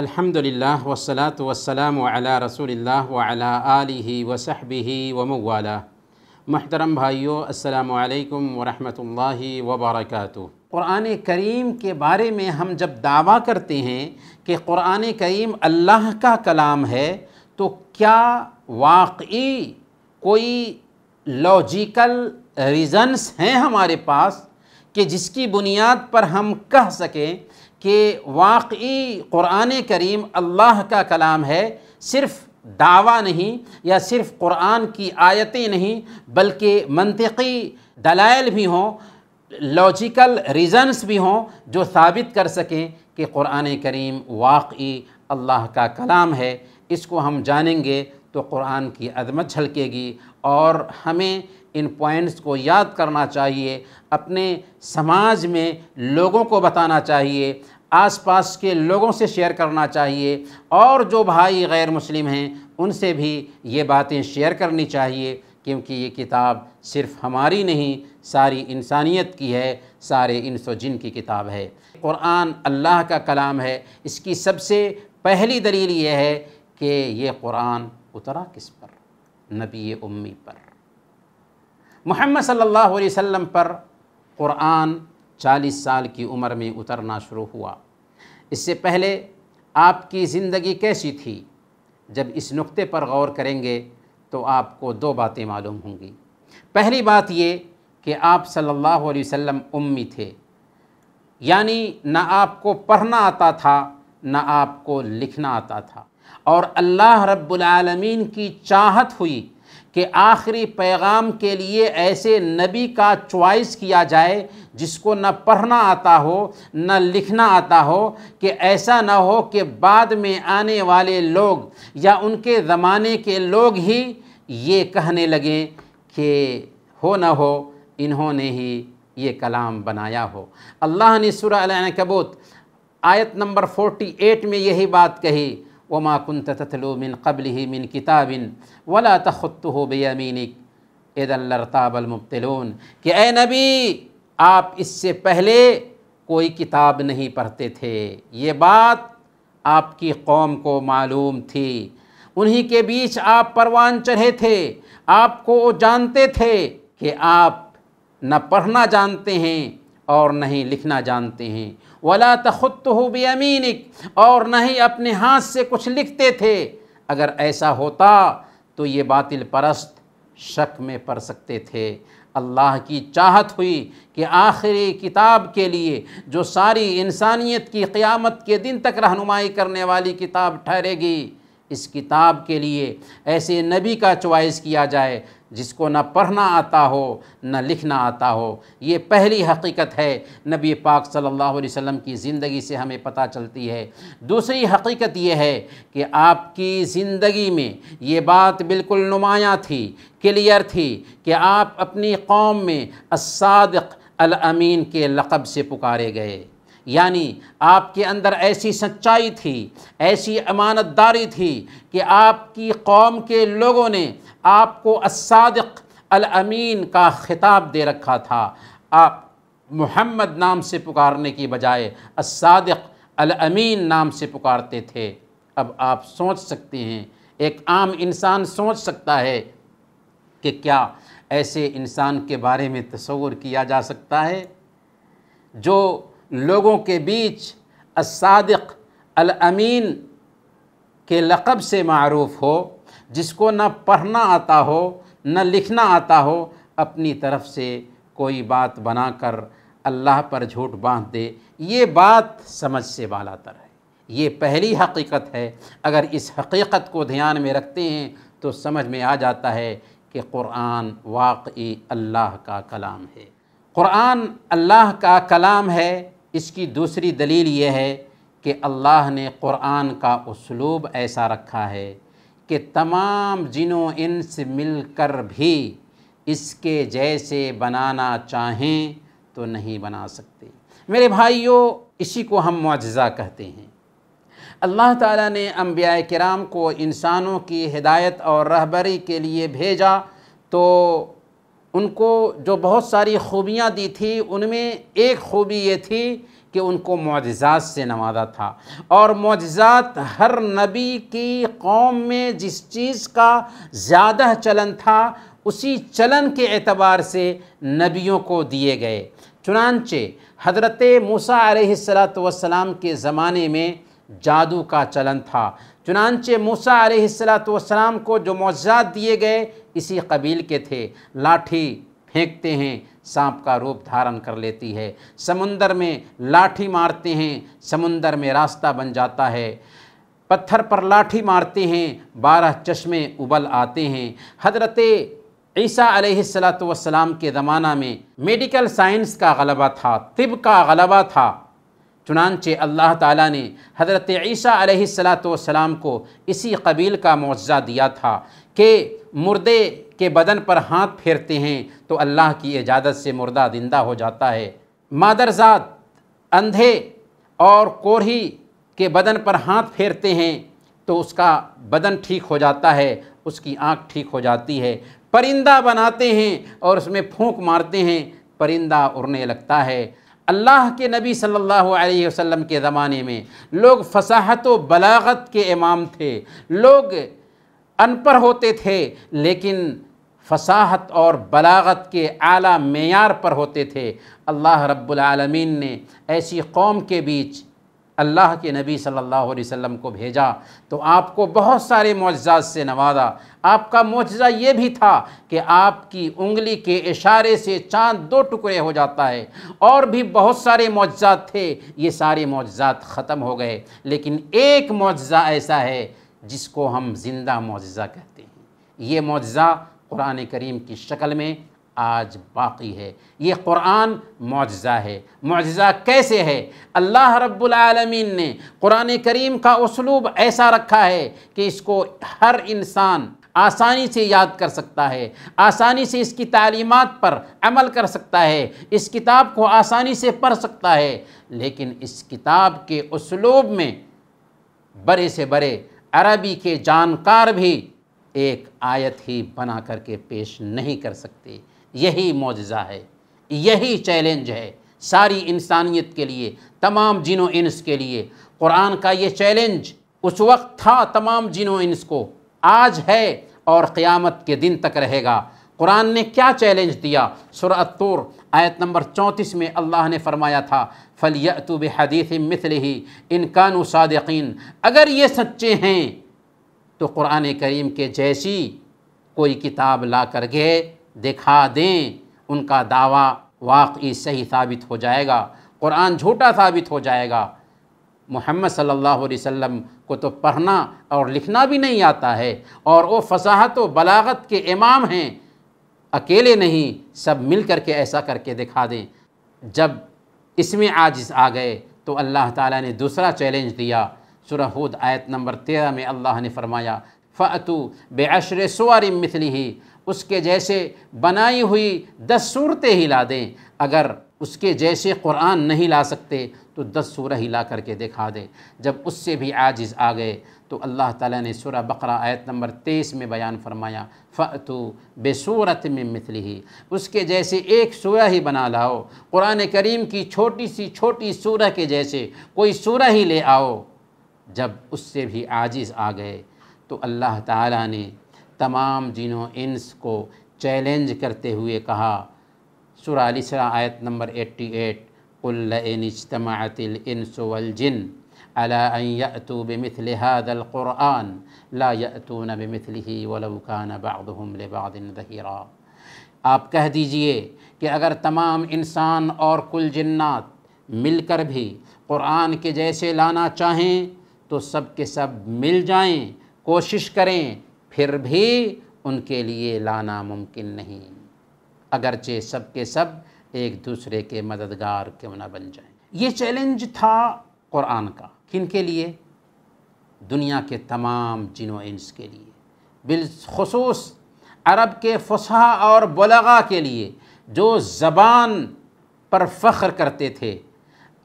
अल्हम्दुलिल्लाह वसलात वसलाम अला रसूलिल्लाह व अला आलिही व सहबिही व महतरम भाइयों अस्सलाम वरहमतुल्लाहि व क़ुरान करीम के बारे में हम जब दावा करते हैं कि क़ुरान करीम अल्लाह का कलाम है तो क्या वाकई कोई लॉजिकल रीज़न्स हैं हमारे पास कि जिसकी बुनियाद पर हम कह सकें कि वाकई क़ुरान करीम अल्लाह का कलाम है सिर्फ़ दावा नहीं या सिर्फ़ क़ुरान की आयतें नहीं बल्कि मनतकी दलाइल भी हों लॉजिकल रीज़न्स भी हों जो साबित कर सकें कि क़ुरान करीम वाकई अल्लाह का कलाम है इसको हम जानेंगे तो क़ुरान की अदमत झलकेगी और हमें इन पॉइंट्स को याद करना चाहिए अपने समाज में लोगों को बताना चाहिए आसपास के लोगों से शेयर करना चाहिए और जो भाई गैर मुस्लिम हैं उनसे भी ये बातें शेयर करनी चाहिए क्योंकि ये किताब सिर्फ हमारी नहीं सारी इंसानियत की है सारे इनसो जिन की किताब है क़ुरान अल्लाह का कलाम है इसकी सबसे पहली दलील ये है कि ये क़ुरान उतरा किस पर नबी उम्मी पर मोहम्मद सल्लल्लाहु अलैहि वसल्लम पर क़ुरान 40 साल की उम्र में उतरना शुरू हुआ इससे पहले आपकी ज़िंदगी कैसी थी जब इस नुक्ते पर गौर करेंगे तो आपको दो बातें मालूम होंगी पहली बात ये कि आप सल्लल्लाहु अलैहि वसल्लम उम्मी थे यानी ना आपको पढ़ना आता था ना आपको लिखना आता था और अल्लाह रब्बुल रब्लमीन की चाहत हुई कि आखिरी पैगाम के लिए ऐसे नबी का चॉइस किया जाए जिसको न पढ़ना आता हो न लिखना आता हो कि ऐसा न हो कि बाद में आने वाले लोग या उनके ज़माने के लोग ही ये कहने लगें कि हो न हो इन्होंने ही ये कलाम बनाया हो अल्लाह ने सुरह कबूत आयत नंबर 48 में यही बात कही वमा कुन ततलो मिन कबल ही मिन किताबिन वला तखत हो बेमिनिक एदल्लरताबल कि ए नबी आप इससे पहले कोई किताब नहीं पढ़ते थे ये बात आपकी कौम को मालूम थी उन्हीं के बीच आप परवान चढ़े थे आपको जानते थे कि आप न पढ़ना जानते हैं और नहीं लिखना जानते हैं वला तो हो बेअमीनिक और नहीं अपने हाथ से कुछ लिखते थे अगर ऐसा होता तो ये बातिल परस्त शक में पड़ सकते थे अल्लाह की चाहत हुई कि आखिरी किताब के लिए जो सारी इंसानियत की क़्यामत के दिन तक रहनुमाई करने वाली किताब ठहरेगी इस किताब के लिए ऐसे नबी का चॉइस किया जाए जिसको ना पढ़ना आता हो ना लिखना आता हो ये पहली हकीकत है नबी पाक सल्लल्लाहु अलैहि वसल्लम की ज़िंदगी से हमें पता चलती है दूसरी हकीकत ये है कि आपकी ज़िंदगी में ये बात बिल्कुल नुमायाँ थी क्लियर थी कि आप अपनी कौम में असादक अल अमीन के लक़ब से पुकारे गए यानी आपके अंदर ऐसी सच्चाई थी ऐसी अमानतदारी थी कि आपकी कौम के लोगों ने आपको असादक अमीन का ख़िताब दे रखा था आप मोहम्मद नाम से पुकारने की बजाय असादक अमीन नाम से पुकारते थे अब आप सोच सकते हैं एक आम इंसान सोच सकता है कि क्या ऐसे इंसान के बारे में तस्वुर किया जा सकता है जो लोगों के बीच असादक अमीन के लक़ब से मरूफ़ हो जिसको न पढ़ना आता हो न लिखना आता हो अपनी तरफ से कोई बात बनाकर अल्लाह पर झूठ बांध दे ये बात समझ से बालातर है ये पहली हकीकत है अगर इस हकीकत को ध्यान में रखते हैं तो समझ में आ जाता है कि क़ुरान वाकई अल्लाह का कलाम है क़ुरान अल्लाह का कलाम है इसकी दूसरी दलील ये है कि अल्लाह ने क़ुरान का उसलूब ऐसा रखा है कि तमाम जिनों मिल मिलकर भी इसके जैसे बनाना चाहें तो नहीं बना सकते मेरे भाइयों इसी को हम मुआजा कहते हैं अल्लाह ताला ने अम्बिया कराम को इंसानों की हिदायत और रहबरी के लिए भेजा तो उनको जो बहुत सारी खूबियाँ दी थी उनमें एक खूबी ये थी कि उनको मुआजात से नवाजा था और मुआजात हर नबी की कौम में जिस चीज़ का ज़्यादा चलन था उसी चलन के अतबार से नबियों को दिए गए चुनानचे हज़रत मूसा सलात वसलाम के ज़माने में जादू का चलन था चुनानचे मूसा सलाम को जो मुआवजात दिए गए इसी कबील के थे लाठी फेंकते हैं सांप का रूप धारण कर लेती है समुंदर में लाठी मारते हैं समुंदर में रास्ता बन जाता है पत्थर पर लाठी मारते हैं बारह चश्मे उबल आते हैं हजरत ईसा सलाम के ज़माना में मेडिकल साइंस का गलबा था तिब का गलबा था चुनानचे अल्लाह ताला ने हज़रत ईसा सलाम को इसी कबील का मुआवजा दिया था कि मुर्दे के बदन पर हाथ फेरते हैं तो अल्लाह की इजाज़त से मुर्दा जिंदा हो जाता है मादरजात अंधे और कोरही के बदन पर हाथ फेरते हैं तो उसका बदन ठीक हो जाता है उसकी आँख ठीक हो जाती है परिंदा बनाते हैं और उसमें फूंक मारते हैं परिंदा उड़ने लगता है अल्लाह के नबी सल्लल्लाहु अलैहि वसल्लम के ज़माने में लोग फसाहत व बलागत के इमाम थे लोग अनपढ़ होते थे लेकिन फसाहत और बलागत के आला मैार पर होते थे अल्लाह रब्बुल रबालमीन ने ऐसी कौम के बीच अल्लाह के नबी सल्लल्लाहु अलैहि वसल्लम को भेजा तो आपको बहुत सारे मुजजात से नवाजा आपका मुजजा ये भी था कि आपकी उंगली के इशारे से चांद दो टुकड़े हो जाता है और भी बहुत सारे मुजजात थे ये सारे मुजजात ख़त्म हो गए लेकिन एक मुजजा ऐसा है जिसको हम जिंदा मुजजा कहते हैं ये मुजजा कुरान करीम की शक्ल में आज बाकी है ये कुरान मुजज़ा है मुजजा कैसे है अल्लाह रब्बुलआलमीन ने कुरान करीम का उसलूब ऐसा रखा है कि इसको हर इंसान आसानी से याद कर सकता है आसानी से इसकी तालीमत पर अमल कर सकता है इस किताब को आसानी से पढ़ सकता है लेकिन इस किताब के उसलूब में बड़े से बड़े अरबी के जानकार भी एक आयत ही बना करके पेश नहीं कर सकते यही मुजज़ा है यही चैलेंज है सारी इंसानियत के लिए तमाम जिनो इंस के लिए कुरान का ये चैलेंज उस वक्त था तमाम जिनो इंस को आज है और क़्यामत के दिन तक रहेगा कुरान ने क्या चैलेंज दिया सुरअतूर आयत नंबर चौंतीस में अल्लाह ने फरमाया था यतुब हदीस मिसल ही इनकान सादकिन अगर ये सच्चे हैं तो कुरान करीम के जैसी कोई किताब ला कर गए दिखा दें उनका दावा वाकई सही साबित हो जाएगा कुरान झूठा साबित हो जाएगा मोहम्मद सल्लल्लाहु अलैहि वसल्लम को तो पढ़ना और लिखना भी नहीं आता है और वो फसाहत व बलागत के इमाम हैं अकेले नहीं सब मिल कर के ऐसा करके दिखा दें जब इसमें आजिज आ गए तो अल्लाह ताला ने दूसरा चैलेंज दिया सुरहूद आयत नंबर तेरह में अल्लाह ने फरमाया फ़तु बेअशर सुअर मिसली उसके जैसे बनाई हुई दस सूरतें ही ला दें अगर उसके जैसे कुरान नहीं ला सकते तो दस सूरह ही ला करके दिखा दें जब उससे भी आजिज़ आ गए तो अल्लाह ताला ने सूरह बकरा आयत नंबर तेईस में बयान फरमाया फ़तु बेसूरत में मिथली ही उसके जैसे एक सूरह ही बना लाओ कुरान करीम की छोटी सी छोटी सूरह के जैसे कोई सूरह ही ले आओ जब उससे भी आजिज़ आ गए तो अल्लाह ताला ने तमाम जिनों इंस को चैलेंज करते हुए कहा सुरालिसरा आयत नंबर एट्टी एट कुल्लतमातिलसवलजिन अलातु बमिथल हादल क़ुरान ला यतून बमिथल ही वलकान बादम लबादिन दहीरा आप कह दीजिए कि अगर तमाम इंसान और कुल जन्नात मिलकर भी क़ुरान के जैसे लाना चाहें तो सब के सब मिल जाएं कोशिश करें फिर भी उनके लिए लाना मुमकिन नहीं अगरचे सब के सब एक दूसरे के मददगार क्यों ना बन जाएं ये चैलेंज था क़ुरान का किन के लिए दुनिया के तमाम जिनो इंस के लिए बिलखसूस अरब के फसहा और बलगा के लिए जो ज़बान पर फ़ख्र करते थे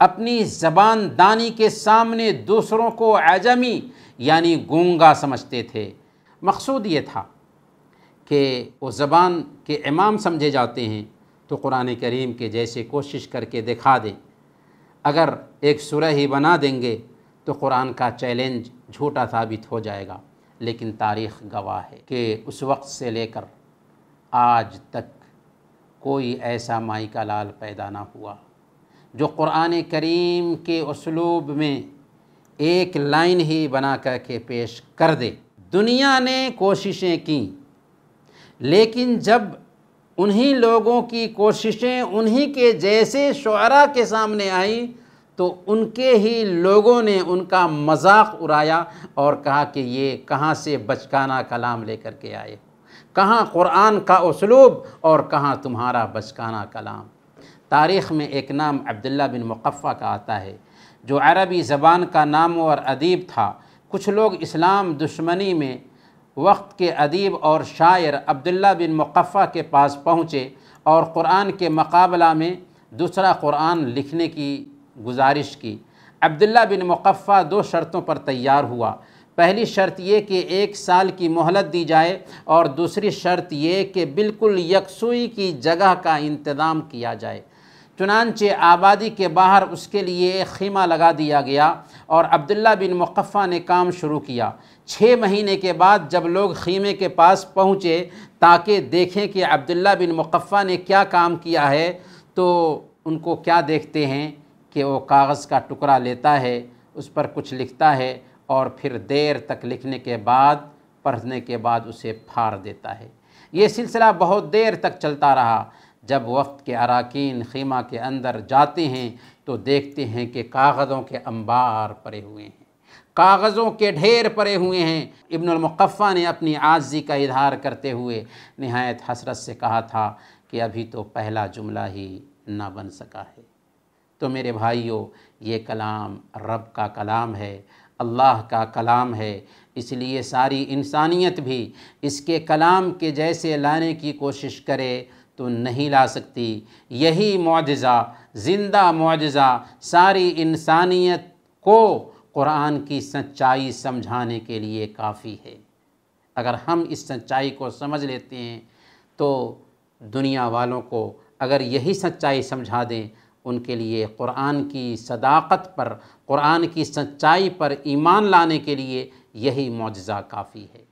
अपनी ज़बान दानी के सामने दूसरों को आजमी यानी गूंगा समझते थे मकसूद ये था कि वो ज़बान के इमाम समझे जाते हैं तो कुरान करीम के जैसे कोशिश करके दिखा दें अगर एक सुरह ही बना देंगे तो कुरान का चैलेंज झूठा साबित हो जाएगा लेकिन तारीख़ गवाह है कि उस वक्त से लेकर आज तक कोई ऐसा माई का लाल पैदा ना हुआ जो क़ुरान करीम के उसलूब में एक लाइन ही बना कर के पेश कर दे दुनिया ने कोशिशें की लेकिन जब उन्हीं लोगों की कोशिशें उन्हीं के जैसे शुरा के सामने आई तो उनके ही लोगों ने उनका मजाक उड़ाया और कहा कि ये कहाँ से बचकाना कलाम लेकर के आए कहाँ क़ुरान का उसलूब और कहाँ तुम्हारा बचकाना कलाम तारीख़ में एक नाम अब्दुल्ला बिन मुकफ़ा का आता है जो अरबी ज़बान का नाम और अदीब था कुछ लोग इस्लाम दुश्मनी में वक्त के अदीब और शायर अब्दुल्ला बिन मुकफ़ा के पास पहुँचे और क़ुरान के मकाबला में दूसरा क़ुरान लिखने की गुजारिश की अब्दुल्ला बिन मुकफ़ा दो शर्तों पर तैयार हुआ पहली शर्त ये कि एक साल की मोहलत दी जाए और दूसरी शर्त ये कि बिल्कुल यकसुई की जगह का इंतज़ाम किया जाए चुनानचे आबादी के बाहर उसके लिए खीमा लगा दिया गया और अब्दुल्ला बिन मुकफ़ा ने काम शुरू किया छः महीने के बाद जब लोग खीमे के पास पहुँचे ताकि देखें कि अब्दुल्ला बिन मुकफ़ा ने क्या काम किया है तो उनको क्या देखते हैं कि वो कागज़ का टुकड़ा लेता है उस पर कुछ लिखता है और फिर देर तक लिखने के बाद पढ़ने के बाद उसे फाड़ देता है ये सिलसिला बहुत देर तक चलता रहा जब वक्त के अरकान खीमा के अंदर जाते हैं तो देखते हैं कि कागज़ों के अंबार परे हुए हैं कागज़ों के ढेर परे हुए हैं इब्नमक़फ़ा ने अपनी आजी का इधार करते हुए नहायत हसरत से कहा था कि अभी तो पहला जुमला ही ना बन सका है तो मेरे भाइयों ये कलाम रब का कलाम है अल्लाह का कलाम है इसलिए सारी इंसानियत भी इसके कलाम के जैसे लाने की कोशिश करे तो नहीं ला सकती यही मुआजा ज़िंदा मुआजा सारी इंसानियत को क़ुरान की सच्चाई समझाने के लिए काफ़ी है अगर हम इस सच्चाई को समझ लेते हैं तो दुनिया वालों को अगर यही सच्चाई समझा दें उनके लिए क़ुरान की सदाकत पर क़ुरान की सच्चाई पर ईमान लाने के लिए यही मुआजा काफ़ी है